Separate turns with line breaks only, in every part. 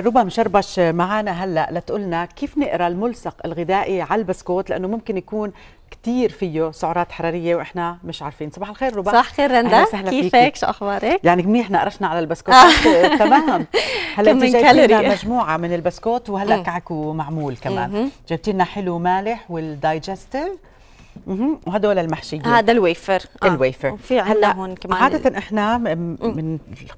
ربما شربش معنا هلا لتقولنا كيف نقرا الملصق الغذائي على البسكوت لانه ممكن يكون كثير فيه سعرات حراريه واحنا مش عارفين صباح الخير ربا صباح الخير رندا كيفك شو اخبارك يعني منيح نقرشنا على البسكوت آه. طيب، تمام
هلا انت لنا مجموعه
من البسكوت وهلا كعكو معمول كمان جبتي لنا حلو مالح والدايجستيف وهدول المحشيه
هذا الويفر آه.
الويفر وفي عندنا هون كمان عاده احنا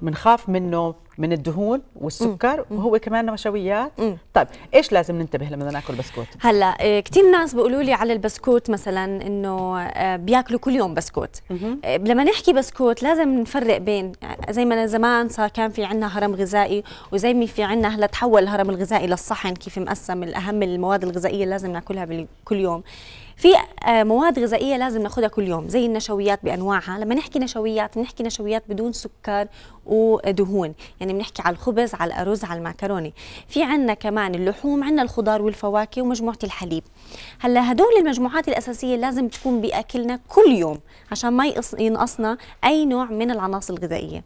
بنخاف منه من الدهون والسكر مم. وهو كمان نشويات طيب ايش لازم ننتبه لما ناكل بسكوت
هلا إيه كثير ناس بيقولوا لي على البسكوت مثلا انه آه، بياكلوا كل يوم بسكوت إيه لما نحكي بسكوت لازم نفرق بين يعني زي ما زمان صار كان في عندنا هرم غذائي وزي ما في عندنا هلا تحول الهرم الغذائي للصحن كيف مقسم الاهم المواد الغذائيه اللي لازم ناكلها كل يوم في آه، مواد غذائيه لازم ناخذها كل يوم زي النشويات بانواعها لما نحكي نشويات بنحكي نشويات بدون سكر ودهون يعني يعني بنحكي على الخبز على الأرز على المعكرونة في عندنا كمان اللحوم عندنا الخضار والفواكه ومجموعة الحليب هلا هدول المجموعات الأساسية لازم تكون بأكلنا كل يوم عشان ما ينقصنا أي نوع من العناصر الغذائية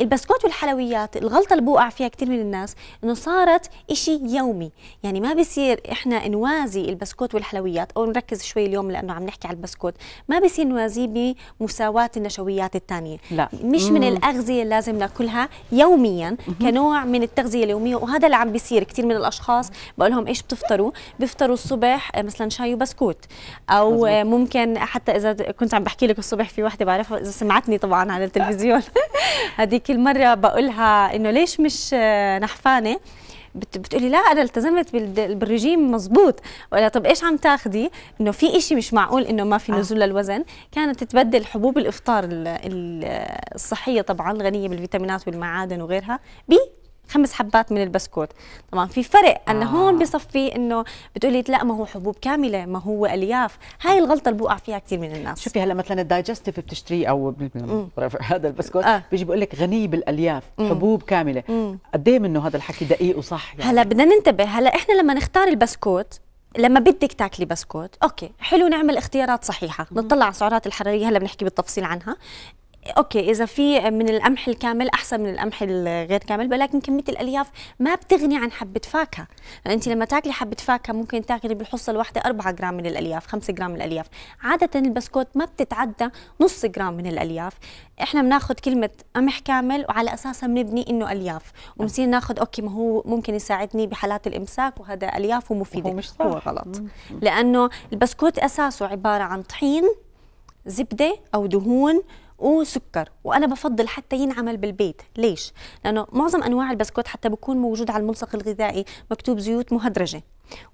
البسكوت والحلويات الغلطة اللي بوقع فيها كثير من الناس إنه صارت إشي يومي يعني ما بصير إحنا نوازي البسكوت والحلويات أو نركز شوي اليوم لأنه عم نحكي على البسكوت ما بصير نوازيه بمساواة النشويات الثانية لا مش من الأغذية اللي لازم ناكلها يوميا كنوع من التغذيه اليوميه وهذا اللي عم بيصير كثير من الاشخاص بقول لهم ايش بتفطروا بيفطروا الصبح آه، مثلا شاي وبسكوت او مزبوط. آه، ممكن حتى اذا كنت عم بحكي لك الصبح في وحده بعرفها اذا سمعتني طبعا على التلفزيون هذيك المره بقولها انه ليش مش آه، نحفانه بتقولي لا انا التزمت بالرجيم مزبوط ولا طب ايش عم تاخذي انه في إشي مش معقول انه ما في آه. نزول آه. للوزن كانت تتبدل حبوب الافطار الصحيه طبعا الغنيه بالفيتامينات والمعادن وغيرها خمس حبات من البسكوت طبعا في فرق انا انه هون بصفي انه بتقولي لا ما هو حبوب كامله ما هو الياف هاي الغلطه اللي بوقع فيها كثير من الناس شوفي هلا مثلا الدايجستيف بتشتريه او
هذا البسكوت آه. بيجي بقول لك غني بالالياف مم. حبوب كامله قد ايه منه هذا الحكي دقيق وصح
يعني. هلا بدنا ننتبه هلا احنا لما نختار البسكوت لما بدك تاكلي بسكوت اوكي حلو نعمل اختيارات صحيحه نطلع على السعرات الحراريه هلا بنحكي بالتفصيل عنها اوكي اذا في من القمح الكامل احسن من القمح الغير كامل ولكن كميه الالياف ما بتغني عن حبه فاكهه يعني انت لما تاكلي حبه فاكهه ممكن تاكلي بالحصه الواحده 4 جرام من الالياف 5 جرام من الالياف عاده البسكوت ما بتتعدى نص جرام من الالياف احنا بناخذ كلمه قمح كامل وعلى اساسها بنبني انه الياف وبنصير ناخذ اوكي ما هو ممكن يساعدني بحالات الامساك وهذا الياف ومفيده هو مش صح. هو غلط لانه البسكوت اساسه عباره عن طحين زبده او دهون وسكر وانا بفضل حتى ينعمل بالبيت ليش لانه معظم انواع البسكوت حتى بكون موجود على الملصق الغذائي مكتوب زيوت مهدرجه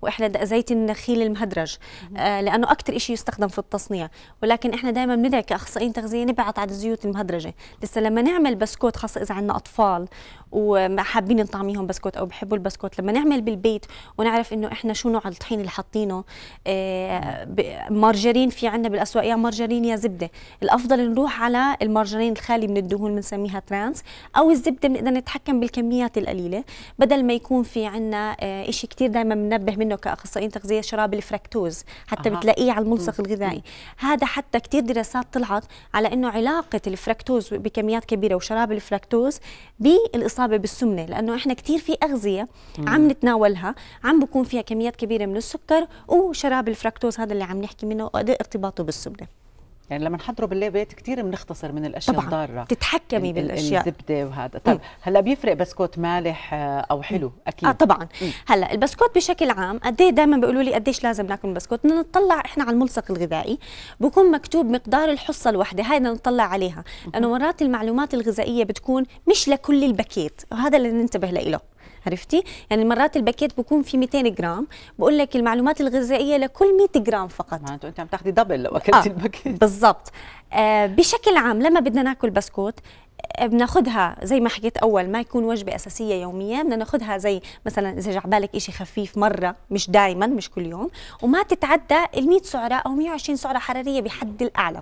واحنا زيت النخيل المهدرج آه، لانه اكثر شيء يستخدم في التصنيع ولكن احنا دائما بندعي كاخصائيين تغذيه نبعث على الزيوت المهدرجه لسه لما نعمل بسكوت خاصه اذا عندنا اطفال وحابين نطعميهم بسكوت او بحبوا البسكوت لما نعمل بالبيت ونعرف انه احنا شو نوع الطحين اللي حاطينه آه، مارجرين في عندنا بالاسواق يا مارجرين يا زبده الافضل نروح على المارجرين الخالي من الدهون بنسميها ترانس او الزبده بنقدر نتحكم بالكميات القليله بدل ما يكون في عندنا آه، شيء كثير دائما بننبه بنتبه منه كاخصائيين تغذيه شراب الفركتوز حتى آه. بتلاقيه على الملصق الغذائي هذا حتى كثير دراسات طلعت على انه علاقه الفركتوز بكميات كبيره وشراب الفركتوز بالاصابه بالسمنه لانه احنا كثير في اغذيه مم. عم نتناولها عم بكون فيها كميات كبيره من السكر وشراب الفركتوز هذا اللي عم نحكي منه إيه ارتباطه بالسمنه يعني لما نحضره بالبيت كثير بنختصر من الاشياء طبعا الضاره تتحكمي بالاشياء الزبده وهذا طب إيه. هلا بيفرق بسكوت مالح آه، او حلو إيه. اكيد اه طبعا إيه؟ هلا البسكوت بشكل عام قد ايه دائما بيقولوا لي قديش لازم ناكل بسكوت بدنا نطلع احنا على الملصق الغذائي بكون مكتوب مقدار الحصه الواحده هاي بدنا نطلع عليها لانه مرات المعلومات الغذائيه بتكون مش لكل الباكيت وهذا اللي ننتبه له عرفتي يعني مرات الباكيت بكون في 200 جرام بقول لك المعلومات الغذائيه لكل 100 جرام فقط معناته انت عم تاخذي دبل لو اكلتي آه. الباكيت بالضبط آه بشكل عام لما بدنا ناكل بسكوت بناخدها زي ما حكيت اول ما يكون وجبه اساسيه يوميه بدنا ناخذها زي مثلا اذا جا بالك شيء خفيف مره مش دائما مش كل يوم وما تتعدى ال 100 سعره او 120 سعره حراريه بحد الاعلى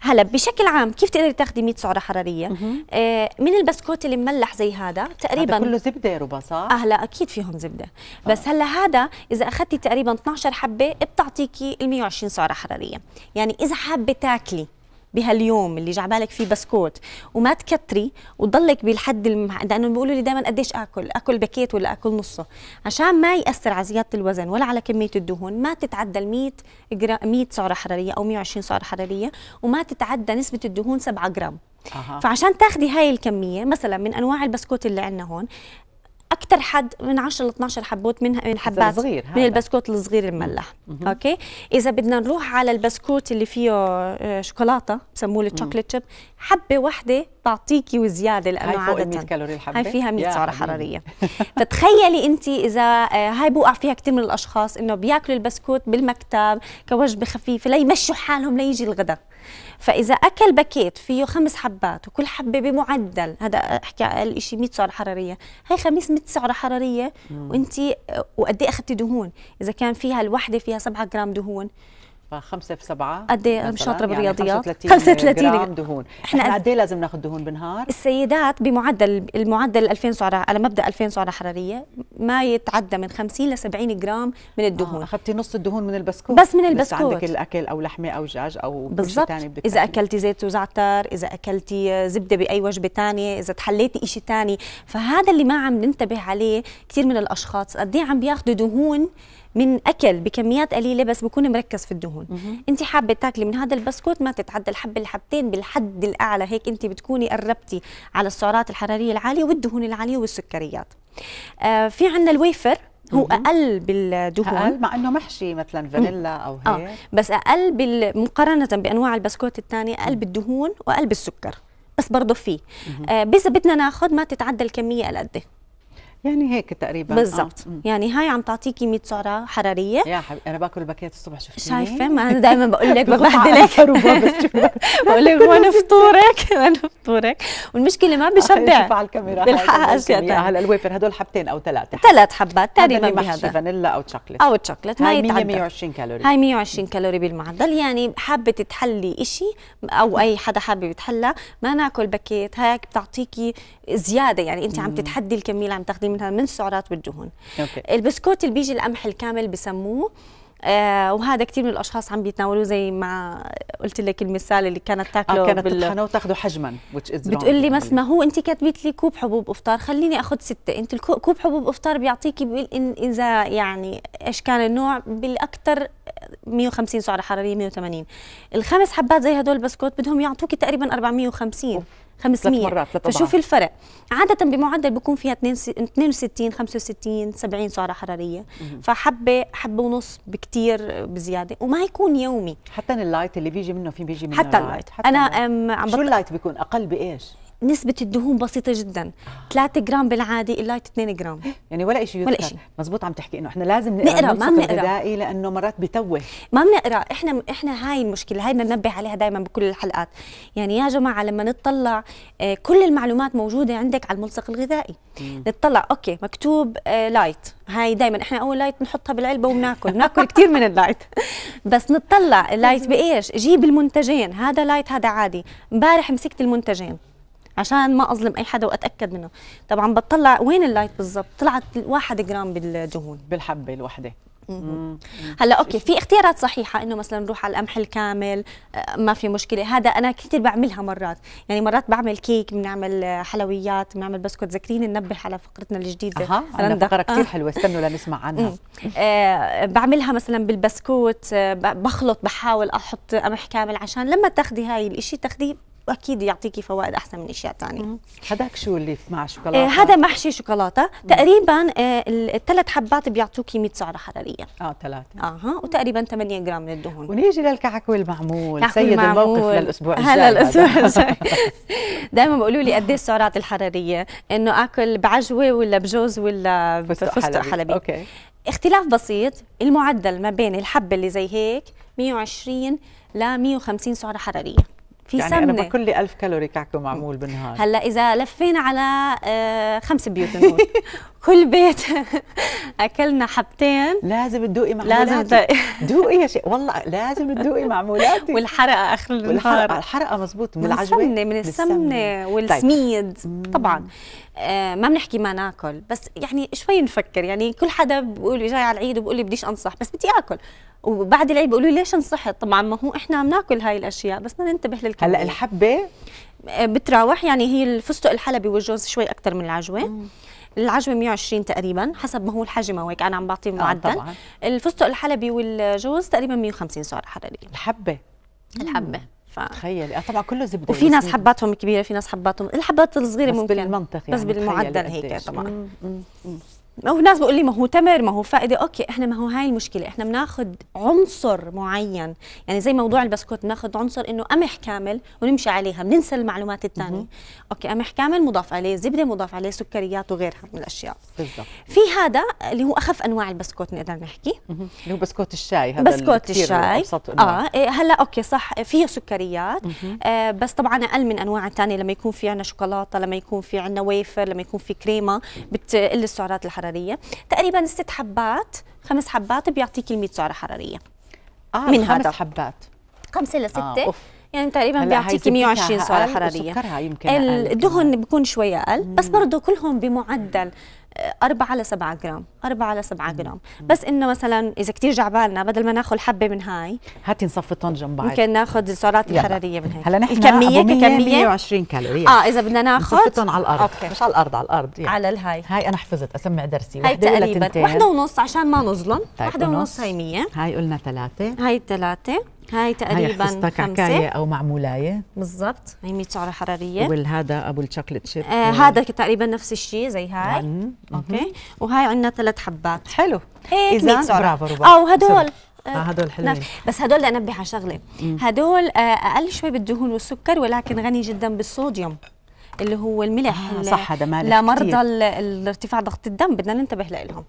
هلا بشكل عام كيف تقدري تاخذي 100 سعره حراريه آه من البسكوت اللي مملح زي هذا تقريبا هذا كله زبده ربا صح اه هلا اكيد فيهم زبده آه. بس هلا هذا اذا اخذتي تقريبا 12 حبه بتعطيكي ال 120 سعره حراريه يعني اذا حابه تاكلي بهاليوم اللي جعبالك فيه بسكوت وما تكتري وتضلك بالحد المح... لانه بيقولوا لي دائما قديش اكل اكل باكيت ولا اكل نصه عشان ما ياثر على زياده الوزن ولا على كميه الدهون ما تتعدى ال 100 جرام 100 سعره حراريه او 120 سعره حراريه وما تتعدى نسبه الدهون 7 جرام أه. فعشان تاخذي هاي الكمية مثلا من أنواع البسكوت اللي عندنا هون اكثر حد من 10 ل 12 حبوت من من حبات صغير من البسكوت الصغير المملح اوكي اذا بدنا نروح على البسكوت اللي فيه آه، شوكولاته بسموه التشوكلت شيب حبه واحده تعطيكي وزياده لانه هاي فيها عاده 100 كالوري الحبه هاي فيها 100 سعره حراريه فتخيلي انت اذا آه، هاي بوقع فيها كثير من الاشخاص انه بياكلوا البسكوت بالمكتب كوجبه خفيفه ليمشوا حالهم ليجي الغداء فاذا اكل باكيت فيه خمس حبات وكل حبه بمعدل هذا احكي اقل شيء 100 سعره حراريه هي خميس 100 سعره حراريه وانت آه، وقد ايه اخذتي دهون اذا كان فيها الوحده فيها 7 جرام دهون فخمسة في سبعة قد ايه شاطرة يعني بالرياضيات؟ يعني 35 جرام دهون احنا قد ايه لازم ناخذ دهون بالنهار؟ السيدات بمعدل المعدل 2000 سعرة على مبدأ 2000 سعرة حرارية ما يتعدى من 50 ل 70 جرام من آه، الدهون آه اخذتي نص الدهون من البسكوت بس من البسكوت عندك الاكل او لحمة او دجاج او بالضبط اذا اكلتي زيت وزعتر اذا اكلتي زبدة باي وجبة ثانية اذا تحليتي شيء ثاني فهذا اللي ما عم ننتبه عليه كثير من الاشخاص قد ايه عم بياخذوا دهون من اكل بكميات قليله بس بكون مركز في الدهون انت حابه تاكلي من هذا البسكوت ما تتعدى الحبه الحبتين بالحد الاعلى هيك انت بتكوني قربتي على السعرات الحراريه العاليه والدهون العاليه والسكريات آه في عندنا الويفر هو اقل بالدهون اقل مع انه محشي مثلا فانيلا او آه، هيك آه بس اقل بال... مقارنه بانواع البسكوت الثانيه اقل بالدهون واقل بالسكر بس برضه فيه آه بس بدنا ناخذ ما تتعدى الكميه القد إيه؟ يعني هيك تقريبا آه. بالضبط يعني هاي عم تعطيكي 100 سعره حراريه يا حبيبي انا باكل الباكيت الصبح شفتيني شايفه ما انا دائما بقول لك ببهدلك بقول لك وين فطورك وين فطورك والمشكله ما بشبع على الكاميرا بالحق اشياء ثانيه
هلا الوافر هدول حبتين او ثلاثه
ثلاث حبات تقريبا بهذا فانيلا
او تشوكلت او تشوكلت هاي 120 كالوري هاي
120 كالوري بالمعدل يعني حابه تتحلي شيء او اي حدا حابب يتحلى ما ناكل باكيت هيك بتعطيكي زياده يعني انت عم تتحدي الكميه اللي عم تاخذيها تحصيل منها من السعرات والدهون أوكي. البسكوت اللي بيجي القمح الكامل بسموه آه وهذا كثير من الاشخاص عم بيتناولوه زي ما قلت لك المثال اللي كانت تاكله آه، كانت بال...
تطحنه حجما بتقول لي بس ما
هو انت كاتبت لي كوب حبوب افطار خليني اخذ سته انت كوب حبوب افطار بيعطيكي اذا يعني ايش كان النوع بالاكثر 150 سعره حراريه 180 الخمس حبات زي هدول البسكوت بدهم يعطوك تقريبا 450 أوف. 500 مرات فشوف الفرق عاده بمعدل بيكون فيها 62 65 70 سعره حراريه فحبه حبه ونص بكتير بزياده وما يكون يومي حتى اللايت اللي بيجي منه في بيجي منه حتى اللايت, اللايت. حتى انا اللايت. عم شو اللايت بيكون اقل بايش نسبه الدهون بسيطه جدا 3 جرام بالعادي اللايت 2 جرام إيه، يعني ولا شيء ولا شيء مزبوط عم تحكي انه احنا لازم نقرا ما بنقرا لانه مرات بتوه ما بنقرا احنا احنا هاي المشكله هاي بننبه عليها دائما بكل الحلقات يعني يا جماعه لما نطلع آه كل المعلومات موجوده عندك على الملصق الغذائي مم. نطلع اوكي مكتوب آه لايت هاي دائما احنا اول لايت بنحطها بالعلبه وبناكل بناكل كثير من اللايت بس نطلع اللايت بايش جيب المنتجين هذا لايت هذا عادي امبارح مسكت المنتجين عشان ما اظلم اي حدا واتاكد منه طبعا بتطلع وين اللايت بالضبط طلعت 1 جرام بالدهون بالحبه الوحده هلا اوكي في اختيارات صحيحه انه مثلا نروح على القمح الكامل آه، ما في مشكله هذا انا كثير بعملها مرات يعني مرات بعمل كيك بنعمل حلويات بنعمل بسكوت ذكريني ننبه على فقرتنا الجديده اها انا فقره كثير آه.
حلوه استنوا لنسمع عنها
آه بعملها مثلا بالبسكوت آه، بخلط بحاول احط قمح كامل عشان لما تاخذي هاي الشيء تاخذيه واكيد يعطيكي فوائد احسن من اشياء ثانيه هذاك شو
اللي مع شوكولاته آه هذا
محشي شوكولاته تقريبا آه الثلاث حبات بيعطوكي 100 سعره حراريه اه ثلاثه اها وتقريبا 8 جرام من الدهون
ونيجي للكعك والمعمول
سيد المعمول. الموقف للاسبوع الجاي هلا الاسبوع الجاي دائما بيقولوا لي قد إيه السعرات الحراريه انه اكل بعجوه ولا بجوز ولا بفستق حلبي اوكي اختلاف بسيط المعدل ما بين الحبه اللي زي هيك 120 ل 150 سعره حراريه في يعني سمنه يعني انا باكل لي 1000
كالوري كعكه معمول بالنهار هلا
اذا لفينا على آه، خمس بيوت كل بيت اكلنا حبتين لازم تدوقي معمولاتي لازم تدوقي يا شيخ والله لازم تدوقي معمولاتي والحرقه اخر النهار الحرقه
مزبوط من, السمنه العجوه من السمنه طيب. والسميد
طيب. طبعا آه، ما بنحكي ما ناكل بس يعني شوي نفكر يعني كل حدا بيقول لي جاي على العيد وبقول لي بديش انصح بس بدي اكل وبعد العيد بيقولوا لي ليش نصحت طبعا ما هو احنا بناكل هاي الاشياء بس بدنا ننتبه لل هلا الحبه آه، بتراوح يعني هي الفستق الحلبي والجوز شوي اكثر من العجوه مم. العجوه 120 تقريبا حسب ما هو الحجم هيك انا عم بعطيه معدل آه الفستق الحلبي والجوز تقريبا 150 سعر حراري الحبه الحبه ف... تخيلي اه طبعا كله زبده وفي ناس حباتهم كبيره في ناس حباتهم الحبات الصغيره بس ممكن بالمنطق يعني بس بالمعدل هيك طبعا مم. مم. ما هو ناس بقول لي ما هو تمر ما هو فائده اوكي احنا ما هو هاي المشكله احنا بناخذ عنصر معين يعني زي موضوع البسكوت بناخذ عنصر انه قمح كامل ونمشي عليها بننسى المعلومات الثانيه اوكي قمح كامل مضاف عليه زبده مضاف عليه سكريات وغيرها من الاشياء بالضبط في هذا اللي هو اخف انواع البسكوت نقدر نحكي اللي هو بسكوت الشاي هذا بسكوت الشاي اه إيه، هلا اوكي صح فيه سكريات آه بس طبعا اقل من انواع الثانيه لما يكون في عندنا شوكولاته لما يكون في عندنا ويفر لما يكون في كريمه بتقل السعرات الحراريه حراريه تقريبا ست حبات خمس حبات بيعطيك ال 100 سعره حراريه آه من خمس هذا حبات خمسه لسته آه يعني تقريبا بيعطيك 120 سعره حراريه الدهن بيكون شوي اقل بس برضه كلهم بمعدل 4 على 7 جرام 4 على 7 جرام بس انه مثلا اذا كثير جعبالنا بدل ما ناخذ حبه من هاي
هاتي نصفتهم جنب بعض ممكن ناخذ السعرات الحراريه من هيك هلا نحن كميه كميه 120 كالوري اه اذا بدنا ناخذ نصفتهم على الارض أوكي. مش على الارض على الارض يعني. على الهاي هاي انا حفظت اسمع درسي هاي تقريبا وحده
ونص عشان ما نظلم واحدة طيب، وحده ونص هاي 100
هاي قلنا ثلاثه
هاي ثلاثه هاي تقريبا هاي كعكاية
أو معمولاية
بالضبط هي 100 سعرة حرارية
والهذا أبو الشوكليت شيب آه يعني هذا
تقريبا نفس الشيء زي هاي مم. أوكي وهاي عندنا ثلاث حبات حلو هيك إذا برافو ربع أو آه، هدول
آه،, آه هدول حلوين نعم.
بس هدول بدي انبه على شغله هدول آه اقل شوي بالدهون والسكر ولكن غني جدا بالصوديوم اللي هو الملح آه صح هذا مالح لمرضى ارتفاع ضغط الدم بدنا ننتبه لهم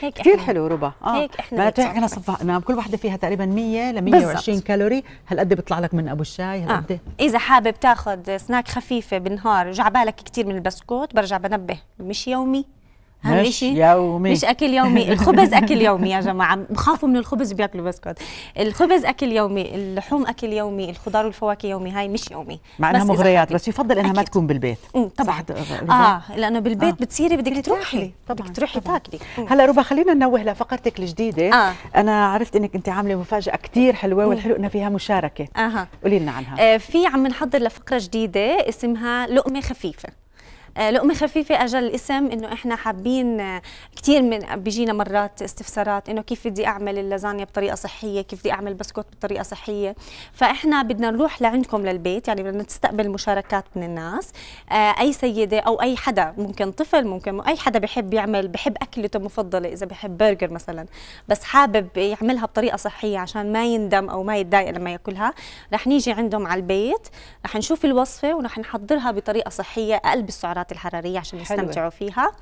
هيك كثير حلو
ربا اه هيك احنا احنا صفقنا نعم، كل وحده فيها تقريبا 100 ل 120 كالوري هل قد بيطلع لك من ابو الشاي هل آه. قد آه.
اذا حابب تاخذ سناك خفيفه بالنهار جعبالك كثير من البسكوت برجع بنبه مش يومي اهم مش شيء يومي مش اكل يومي الخبز اكل يومي يا جماعه بخافوا من الخبز بياكلوا بسكوت الخبز اكل يومي اللحوم اكل يومي الخضار والفواكه يومي هاي مش يومي مع انها مغريات
بس يفضل انها أكيد. ما تكون بالبيت
أمم، طبعا اه لانه بالبيت آه. بتصيري بدك تروحي طبعا بدك تروحي
تاكلي أمم. هلا ربا خلينا ننوه لفقرتك الجديده آه. انا عرفت انك انت عامله مفاجاه كثير حلوه أمم. والحلو انها فيها مشاركه
اها قولي لنا عنها آه في عم نحضر لفقره جديده اسمها لقمه خفيفه آه، لقمه خفيفه اجل الاسم انه احنا حابين آه، كثير من بيجينا مرات استفسارات انه كيف بدي اعمل اللازانيا بطريقه صحيه كيف بدي اعمل بسكوت بطريقه صحيه فاحنا بدنا نروح لعندكم للبيت يعني بدنا نستقبل مشاركات من الناس آه، اي سيده او اي حدا ممكن طفل ممكن اي حدا بحب يعمل بحب اكلته مفضله اذا بحب برجر مثلا بس حابب يعملها بطريقه صحيه عشان ما يندم او ما يتضايق لما ياكلها رح نيجي عندهم على البيت رح نشوف الوصفه ورح نحضرها بطريقه صحيه اقل بالسعرات السعرات الحراريه عشان يستمتعوا فيها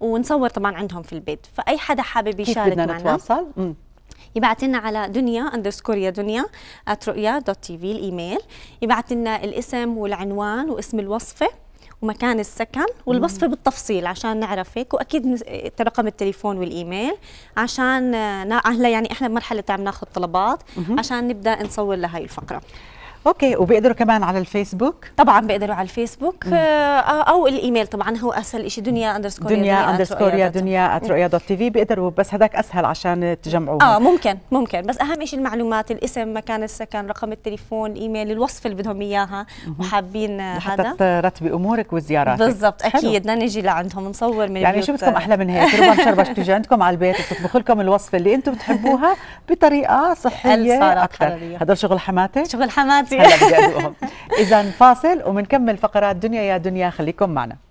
ونصور طبعا عندهم في البيت فاي حدا حابب يشارك معنا نتواصل؟ يبعث لنا على دنيا اندرسكور يا دنيا @رؤيا دوت تي في الايميل يبعث لنا الاسم والعنوان واسم الوصفه ومكان السكن والوصفه بالتفصيل عشان نعرف هيك واكيد رقم التليفون والايميل عشان هلا يعني احنا بمرحله عم ناخذ طلبات عشان نبدا نصور لهي الفقره
اوكي وبيقدروا كمان على الفيسبوك طبعا بيقدروا على
الفيسبوك مم. آه، آه، او الايميل طبعا هو اسهل شيء دنيا اندرسكور دنيا اندرسكور يا دنيا رؤيا
دوت تي في بيقدروا بس هذاك اسهل عشان تجمعوه اه
ممكن ممكن بس اهم شيء المعلومات الاسم مكان السكن رقم التليفون الايميل الوصف اللي بدهم اياها وحابين آه، هذا
ترتبي امورك وزياراتك بالضبط اكيد
بدنا نجي لعندهم نصور من يعني شو بدكم احلى من هيك ربما
شربة بتيجي عندكم على البيت بتطبخ لكم الوصفه اللي انتم
بتحبوها
بطريقه صحيه اكثر هذا شغل حماتي شغل حماتي هلا بدي اذا فاصل ومنكمل فقرات دنيا يا دنيا خليكم معنا